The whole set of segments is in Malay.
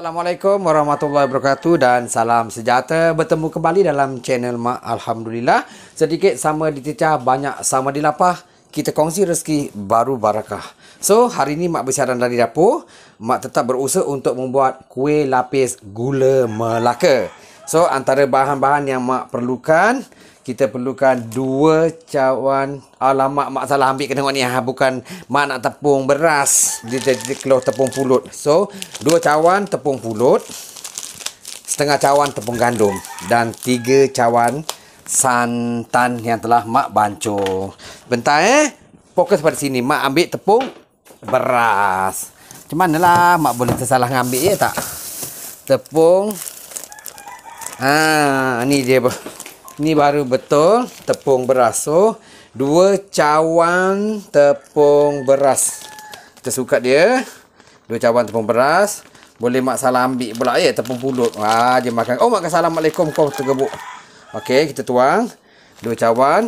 Assalamualaikum warahmatullahi wabarakatuh dan salam sejahtera bertemu kembali dalam channel Mak Alhamdulillah sedikit sama dititah banyak sama dilapah kita kongsi rezeki baru barakah so hari ini Mak bersiaran dari dapur Mak tetap berusaha untuk membuat kuih lapis gula melaka so antara bahan-bahan yang Mak perlukan kita perlukan dua cawan alamak mak salah ambil kena tengok ni ha. bukan mak nak tepung beras dia jadi keluar tepung pulut so dua cawan tepung pulut setengah cawan tepung gandum dan tiga cawan santan yang telah mak bancuh bentar eh fokus pada sini mak ambil tepung beras macam manalah mak boleh tersalah ngambil ya tak tepung ha ni dia apa Ni baru betul tepung beras. So, dua cawan tepung beras. Kita suka dia. Dua cawan tepung beras. Boleh Mak Salah ambil pula. Ya, tepung pulut. Ah, dia makan. Oh, Mak Salah. Assalamualaikum. Kau tergebuk. Okey, kita tuang. Dua cawan.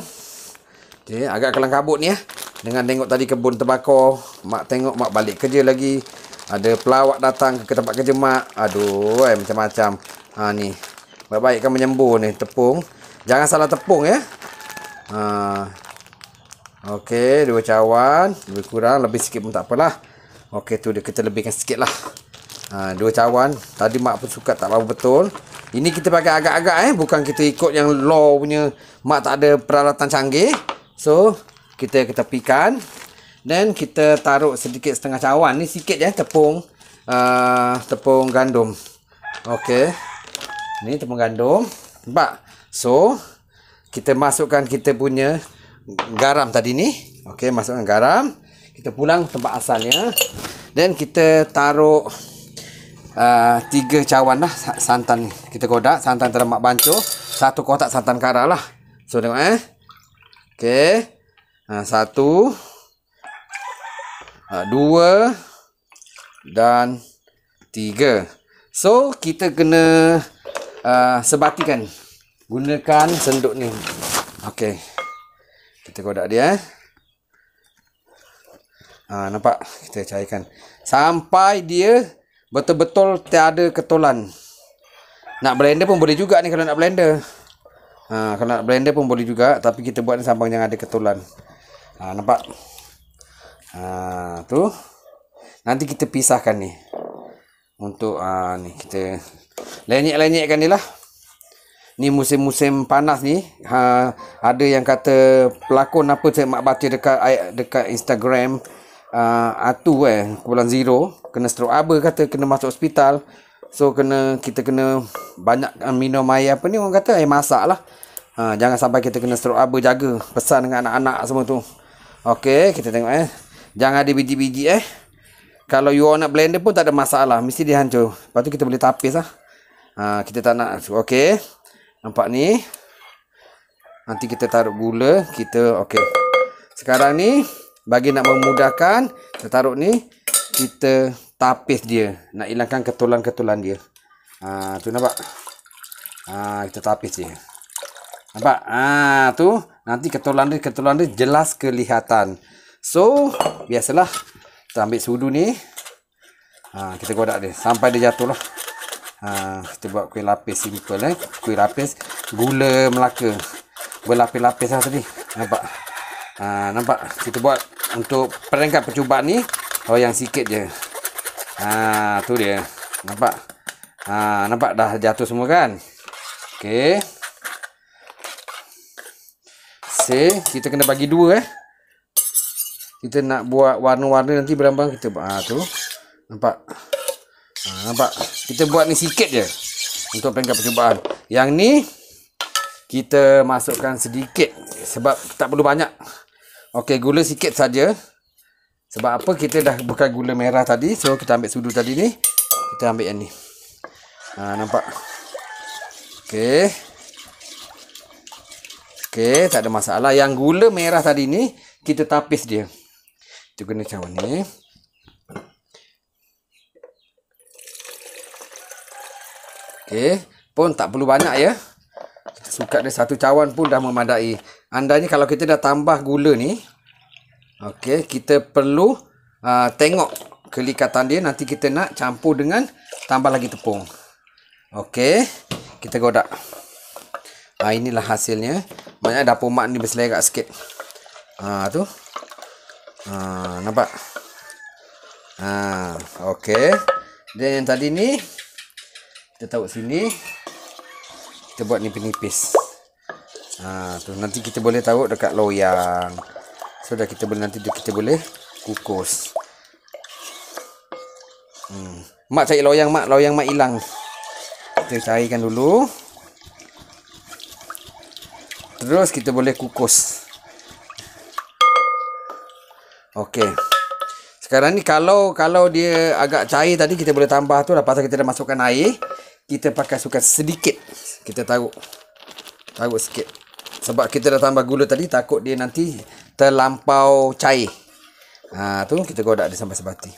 Okay, agak kelam kabut ni ya. Dengan tengok tadi kebun terbakar. Mak tengok Mak balik kerja lagi. Ada pelawat datang ke tempat kerja Mak. Aduh, eh, macam-macam. Ha, ni. Baik-baik kan menyembur ni tepung. Jangan salah tepung ya. Ha. Okey, dua cawan, lebih kurang, lebih sikit pun tak apalah. Okey, tu dia kita lebihkan sikitlah. Ha, dua cawan. Tadi mak pun suka tak apa betul. Ini kita pakai agak-agak eh, bukan kita ikut yang law punya mak tak ada peralatan canggih. So, kita kita pikan Then kita taruh sedikit setengah cawan ni sikit je eh, tepung uh, tepung gandum. Okey. Ni tepung gandum. Nampak? So, kita masukkan kita punya garam tadi ni. Okey, masukkan garam. Kita pulang tempat asalnya. Then kita taruh uh, tiga cawan lah santan kita godak santan teramak bancuh satu kotak santan kara lah so tengok eh okey uh, satu uh, dua dan tiga so kita kena uh, sebatikan gunakan senduk ni. Okey. Kita kodak dia eh. Ha, nampak? Kita cairkan. Sampai dia betul-betul tiada ketulan. Nak blender pun boleh juga ni kalau nak blender. Ha, kalau nak blender pun boleh juga. Tapi kita buat ni sampai jangan ada ketulan. Ha, nampak? Ha, tu. Nanti kita pisahkan ni. Untuk ha, ni kita lenyek-lenyekkan dia lah ni musim-musim panas ni ha, ada yang kata pelakon apa saya mak baca dekat eh, dekat Instagram uh, atu eh kumpulan zero kena stroke apa kata kena masuk hospital so kena kita kena banyak eh, minum air apa ni orang kata air masak lah ha, jangan sampai kita kena stroke apa jaga pesan dengan anak-anak semua tu ok kita tengok eh jangan ada biji-biji eh kalau you nak blender pun tak ada masalah mesti dia hancur lepas tu kita boleh tapis lah ha, kita tak nak ok Nampak ni. Nanti kita taruh gula. Kita okey. Sekarang ni. Bagi nak memudahkan. Kita taruh ni. Kita tapis dia. Nak hilangkan ketulan-ketulan dia. Ha, tu nampak? Ha, kita tapis dia. Nampak? Ha, tu. Nanti ketulan dia, ketulan dia jelas kelihatan. So, biasalah. Kita ambil sudu ni. Ha, kita godak dia. Sampai dia jatuh lah ha, kita buat kuih lapis simple eh kuih lapis gula melaka berlapis-lapis lah tadi nampak ha, nampak kita buat untuk peringkat percubaan ni oh yang sikit je ha, tu dia nampak ha, nampak dah jatuh semua kan ok C, kita kena bagi dua eh kita nak buat warna-warna nanti berambang kita buat, ha, tu nampak Ha, nampak? Kita buat ni sikit je. Untuk peringkat percubaan. Yang ni, kita masukkan sedikit. Sebab tak perlu banyak. Okey, gula sikit saja. Sebab apa? Kita dah buka gula merah tadi. So, kita ambil sudu tadi ni. Kita ambil yang ni. Ha, nampak? Okey. Okey, tak ada masalah. Yang gula merah tadi ni, kita tapis dia. Kita guna cawan ni. Okey, pun tak perlu banyak ya. Sukat dia satu cawan pun dah memadai. Andainya kalau kita dah tambah gula ni, okey, kita perlu uh, tengok kelikatan dia nanti kita nak campur dengan tambah lagi tepung. Okey, kita godak. Ha, inilah hasilnya. Banyak dapur mak ni berselerak sikit. Ha, tu. Ha, nampak? Ha, okey. Dan yang tadi ni, kita tahu sini kita buat nipis-nipis ha, tu nanti kita boleh tahu dekat loyang so kita boleh nanti kita boleh kukus hmm. mak cari loyang mak loyang mak hilang kita carikan dulu terus kita boleh kukus Okey. Sekarang ni kalau kalau dia agak cair tadi kita boleh tambah tu lah pasal kita dah masukkan air kita pakai suka sedikit kita taruh taruh sikit sebab kita dah tambah gula tadi takut dia nanti terlampau cair ha, tu kita godak dia sampai sebati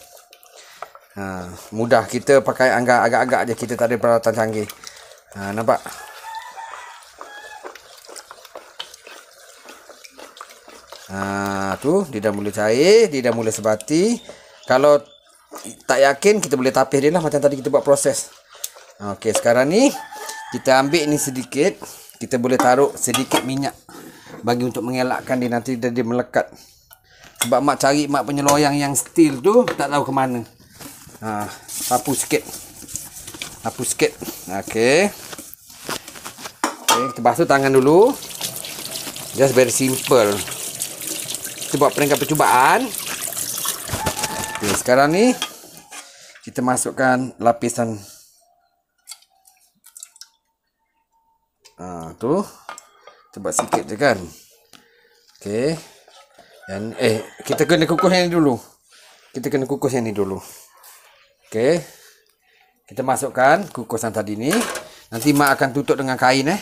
ha, mudah kita pakai agak-agak je kita tak ada peralatan canggih ha, nampak ha, tu dia dah mula cair dia dah mula sebati kalau tak yakin kita boleh tapis dia lah macam tadi kita buat proses Okey, sekarang ni kita ambil ni sedikit. Kita boleh taruh sedikit minyak bagi untuk mengelakkan dia nanti dia, melekat. Sebab mak cari mak punya loyang yang steel tu tak tahu ke mana. Ha, sapu sikit. Sapu sikit. Okey. Okey, kita basuh tangan dulu. Just very simple. Kita buat peringkat percubaan. Okey, sekarang ni kita masukkan lapisan tu Cepat sikit je kan Okay Dan, Eh kita kena kukus yang ni dulu Kita kena kukus yang ni dulu Okay Kita masukkan kukusan tadi ni Nanti Mak akan tutup dengan kain eh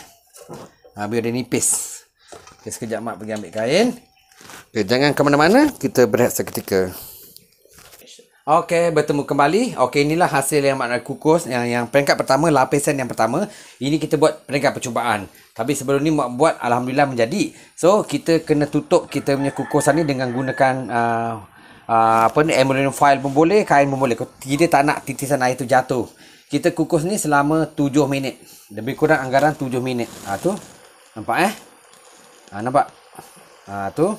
ha, Biar dia nipis Okay sekejap Mak pergi ambil kain okay, Jangan ke mana-mana Kita berehat seketika Okey, bertemu kembali. Okey, inilah hasil yang makna kukus yang yang peringkat pertama, lapisan yang pertama. Ini kita buat peringkat percubaan. Tapi sebelum ni buat, buat alhamdulillah menjadi. So, kita kena tutup kita punya kukusan ni dengan gunakan uh, uh, apa ni emulsion foil pun boleh, kain pun boleh. Kita tak nak titisan air tu jatuh. Kita kukus ni selama 7 minit. Lebih kurang anggaran 7 minit. Ha tu. Nampak eh? Ha nampak. Ha tu.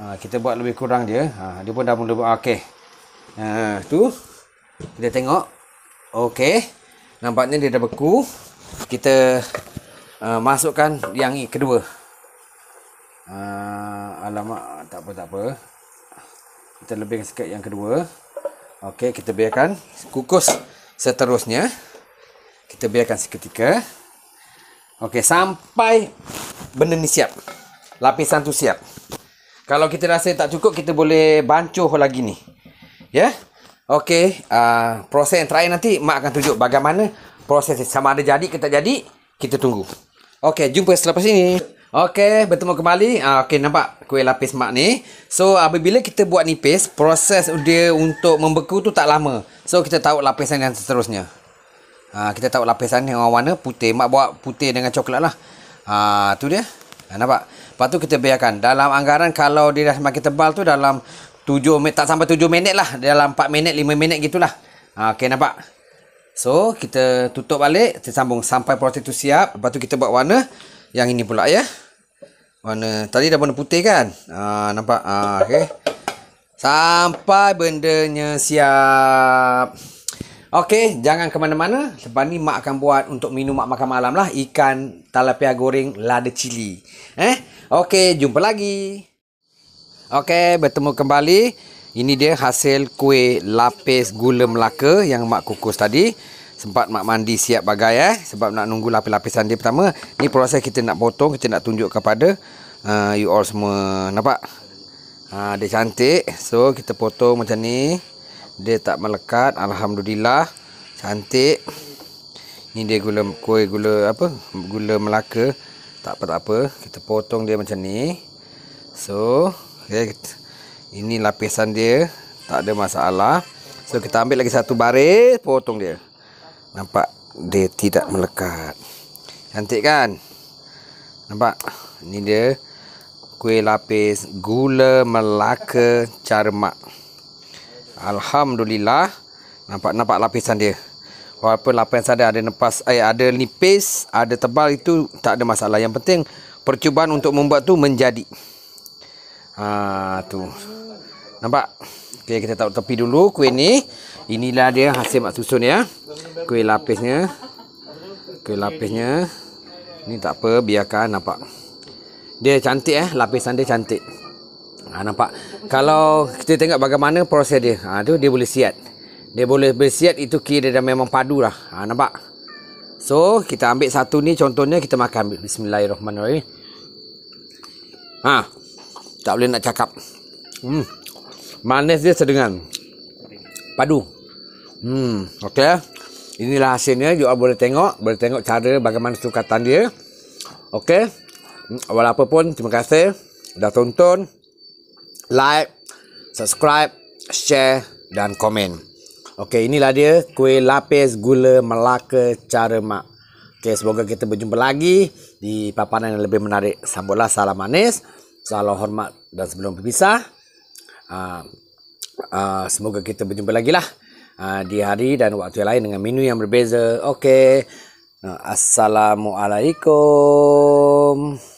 Ha, kita buat lebih kurang dia. Ha dia pun dah mula okey. Ha tu kita tengok. Okey. Nampaknya dia dah beku. Kita uh, masukkan yang kedua. Uh, alamak, tak apa tak apa. Kita lebihkan sikit yang kedua. Okey, kita biarkan kukus seterusnya. Kita biarkan seketika. Okey, sampai benda ni siap. Lapisan tu siap. Kalau kita rasa tak cukup, kita boleh bancuh lagi ni yeah? Okey, uh, proses yang terakhir nanti Mak akan tunjuk bagaimana proses sama ada jadi ke tak jadi, kita tunggu. Okey, jumpa selepas ini. Okey, bertemu kembali. Uh, Okey, nampak kuih lapis Mak ni. So, apabila uh, kita buat nipis, proses dia untuk membeku tu tak lama. So, kita tahu lapisan yang seterusnya. Uh, kita tahu lapisan yang warna putih. Mak buat putih dengan coklat lah. Uh, tu dia. Uh, nampak? Lepas tu kita biarkan. Dalam anggaran, kalau dia dah semakin tebal tu dalam Tujuh tak sampai tujuh minit lah dalam empat minit lima minit gitulah. Ha okey nampak. So kita tutup balik, kita sambung sampai proses tu siap, lepas tu kita buat warna yang ini pula ya. Warna tadi dah warna putih kan? Ha nampak. Ha okey. Sampai bendanya siap. Okey, jangan ke mana-mana. Lepas ni mak akan buat untuk minum mak makan malam lah. Ikan talapia goreng lada cili. Eh? Okey, jumpa lagi. Okey, bertemu kembali. Ini dia hasil kuih lapis gula Melaka yang Mak kukus tadi. Sempat Mak mandi siap bagai eh. Sebab nak nunggu lapis-lapisan dia pertama. Ni proses kita nak potong, kita nak tunjuk kepada uh, you all semua. Nampak? Uh, dia cantik. So, kita potong macam ni. Dia tak melekat. Alhamdulillah. Cantik. Ini dia gula kuih gula apa? Gula Melaka. Tak apa-apa. Kita potong dia macam ni. So okay. Ini lapisan dia Tak ada masalah So kita ambil lagi satu baris Potong dia Nampak dia tidak melekat Cantik kan Nampak Ini dia Kuih lapis gula melaka carmak Alhamdulillah Nampak-nampak lapisan dia Walaupun lapisan dia ada nepas eh, Ada nipis Ada tebal itu tak ada masalah Yang penting percubaan untuk membuat tu menjadi Ha tu. Nampak? Okey kita taruh tepi dulu kuih ni. Inilah dia hasil mak susun ya. Kuih lapisnya. Kuih lapisnya. Ni tak apa biarkan nampak. Dia cantik eh lapisan dia cantik. Ha nampak. Kalau kita tengok bagaimana proses dia. Ha tu dia boleh siat. Dia boleh bersiat itu kira dah memang padu lah. Ha nampak. So kita ambil satu ni contohnya kita makan bismillahirrahmanirrahim. Ha tak boleh nak cakap. Hmm. Manis dia sedengan. Padu. Hmm, okey. Inilah hasilnya. You all boleh tengok. Boleh tengok cara bagaimana sukatan dia. Okey. Hmm, Walaupun pun, terima kasih. Dah tonton. Like. Subscribe. Share. Dan komen. Okey, inilah dia. Kuih lapis gula melaka cara mak. Okey, semoga kita berjumpa lagi di papanan yang lebih menarik. Sambutlah salam manis salam hormat dan sebelum berpisah aa, ah, aa, ah, semoga kita berjumpa lagi lah ah, di hari dan waktu yang lain dengan menu yang berbeza. Okey. Assalamualaikum.